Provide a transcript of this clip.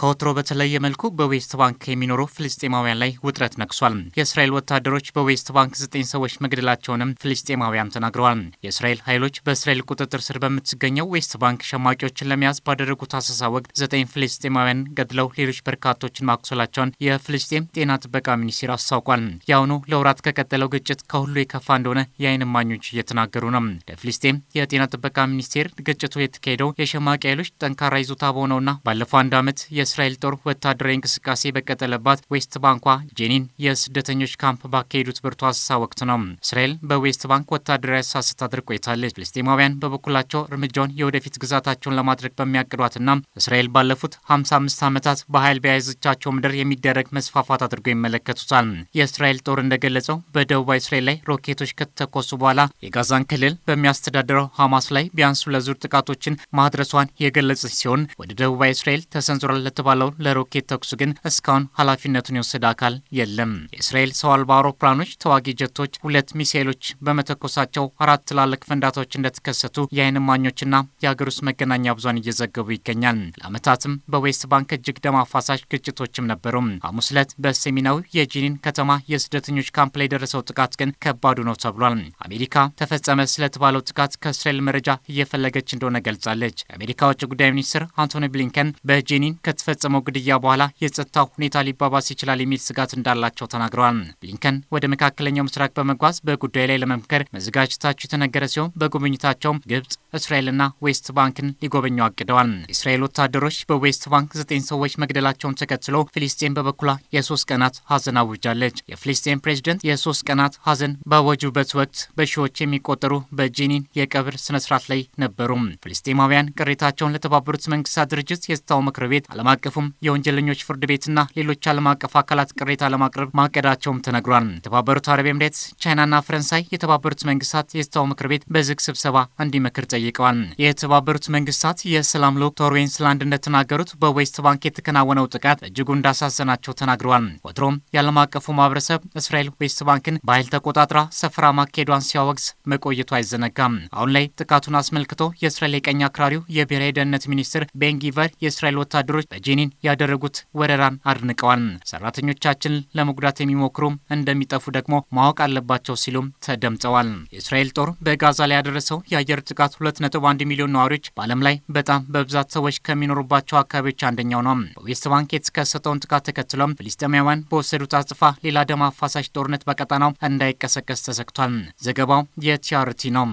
ከወትሮ በተለየ መልኩ በዌስት ባንክ የሚኖሩ ፍልስጤማውያን ላይ ውጥረት ነግሷል። የእስራኤል ወታደሮች በዌስት ባንክ ዘጠኝ ሰዎች መግደላቸውንም ፍልስጤማውያን ተናግረዋል። የእስራኤል ኃይሎች በእስራኤል ቁጥጥር ስር በምትገኘው ዌስት ባንክ ሸማቂዎችን ለመያዝ ባደረጉት አሰሳ ወቅት ዘጠኝ ፍልስጤማውያን ገድለው ሌሎች በርካቶችን ማቁሰላቸውን የፍልስጤም ጤና ጥበቃ ሚኒስቴር አስታውቋል። የአሁኑ ለወራት ከቀጠለው ግጭት ከሁሉ የከፋ እንደሆነ የአይን እማኞች እየተናገሩ ነው። ለፍልስጤም የጤና ጥበቃ ሚኒስቴር ግጭቱ የተካሄደው የሸማቂ ኃይሎች ጠንካራ ይዞታ በሆነውና ባለፈው አንድ ዓመት የ። የእስራኤል ጦር ወታደራዊ እንቅስቃሴ በቀጠለባት ዌስት ባንኳ ጄኒን የስደተኞች ካምፕ ባካሄዱት ብርቱ አሰሳ ወቅት ነው። እስራኤል በዌስት ባንክ ወታደራዊ አሰሳ ስታደርግ ቆይታለች። ፍልስጤማውያን በበኩላቸው እርምጃውን የወደፊት ግዛታቸውን ለማድረግ በሚያቅዷትና እስራኤል ባለፉት 55 ዓመታት በኃይል በያዘቻቸው ምድር የሚደረግ መስፋፋት አድርገው ይመለከቱታል። የእስራኤል ጦር እንደገለጸው በደቡባዊ እስራኤል ላይ ሮኬቶች ከተተኮሱ በኋላ የጋዛን ክልል በሚያስተዳድረው ሐማስ ላይ ቢያንስ ሁለት ዙር ጥቃቶችን ማድረሷን የገለጸ ሲሆን ወደ ደቡባዊ እስራኤል ተሰንዝሯል ባለው ለሮኬት ተኩስ ግን እስካሁን ኃላፊነቱን የወሰደ አካል የለም። የእስራኤል ሰው አልባ አውሮፕላኖች ተዋጊ ጀቶች ሁለት ሚሳኤሎች በመተኮሳቸው አራት ትላልቅ ፍንዳታዎች እንደተከሰቱ የዓይን እማኞችና የሀገር ውስጥ መገናኛ ብዙሃን እየዘገቡ ይገኛል። ለዓመታትም በዌስት ባንክ እጅግ ደም አፋሳሽ ግጭቶችም ነበሩ። ሐሙስ ዕለት በሰሜናዊ የጂኒን ከተማ የስደተኞች ካምፕ ላይ የደረሰው ጥቃት ግን ከባዱ ነው ተብሏል። አሜሪካ ተፈጸመ ስለተባለው ጥቃት ከእስራኤል መረጃ እየፈለገች እንደሆነ ገልጻለች። የአሜሪካ ውጭ ጉዳይ ሚኒስትር አንቶኒ ብሊንከን በጂኒን ከተ ከተፈጸመው ግድያ በኋላ የጸጥታው ሁኔታ ሊባባስ ይችላል የሚል ስጋት እንዳላቸው ተናግረዋል። ብሊንከን ወደ መካከለኛው ምስራቅ በመጓዝ በጉዳዩ ላይ ለመምከር መዘጋጀታቸው የተነገረ ሲሆን በጉብኝታቸውም ግብጽ እስራኤልና ዌስት ባንክን ሊጎበኙ አቅደዋል። የእስራኤል ወታደሮች በዌስት ባንክ ዘጠኝ ሰዎች መግደላቸውን ተከትሎ ፊልስጤን በበኩሏ የሶስት ቀናት ሀዘን አውጃለች። የፊልስጤን ፕሬዝደንት የሶስት ቀናት ሀዘን ባወጁበት ወቅት በሺዎች የሚቆጠሩ በጄኒን የቀብር ስነስርዓት ላይ ነበሩ። ፊልስጤማውያን ቅሬታቸውን ለተባበሩት መንግስታት ድርጅት የጸጥታው ምክር ቤት፣ ዓለም አቀፉም የወንጀለኞች ፍርድ ቤትና ሌሎች ዓለም አቀፍ አካላት ቅሬታ ለማቅረብ ማቀዳቸውም ተነግሯል። የተባበሩት አረብ ኤምሬት፣ ቻይናና ፈረንሳይ የተባበሩት መንግስታት የጸጥታው ምክር ቤት በዝግ ስብሰባ እንዲመክር ጠየቁ። ጠይቀዋል። የተባበሩት መንግስታት የሰላም ልዑክ ቶር ስላንድ እንደተናገሩት በዌስት ባንክ የተከናወነው ጥቃት እጅጉ እንዳሳዘናቸው ተናግረዋል። ወትሮም የዓለም አቀፉ ማህበረሰብ እስራኤል ዌስት ባንክን በኃይል ተቆጣጥራ ሰፍራ ማካሄዷን ሲያወግዝ መቆየቱ አይዘነጋም። አሁን ላይ ጥቃቱን አስመልክቶ የእስራኤል የቀኝ አክራሪው የብሔራዊ ደህንነት ሚኒስትር ቤንጊቨር የእስራኤል ወታደሮች በጄኒን ያደረጉት ወረራን አድንቀዋል። ሰራተኞቻችን ለመጉዳት የሚሞክሩም እንደሚጠፉ ደግሞ ማወቅ አለባቸው ሲሉም ተደምጠዋል። የእስራኤል ጦር በጋዛ ላይ ያደረሰው የአየር ጥቃት ሁለት 2.1 ሚሊዮን ነዋሪዎች በዓለም ላይ በጣም በብዛት ሰዎች ከሚኖሩባቸው አካባቢዎች አንደኛው ነው። በዌስት ባንክ የተከሰተውን ጥቃት ተከትሎም ፍልስጤማውያን በወሰዱት አጽፋ ሌላ ደም አፋሳሽ ጦርነት በቀጠናው እንዳይቀሰቀስ ተሰግቷል። ዘገባው የቲአርቲ ነው።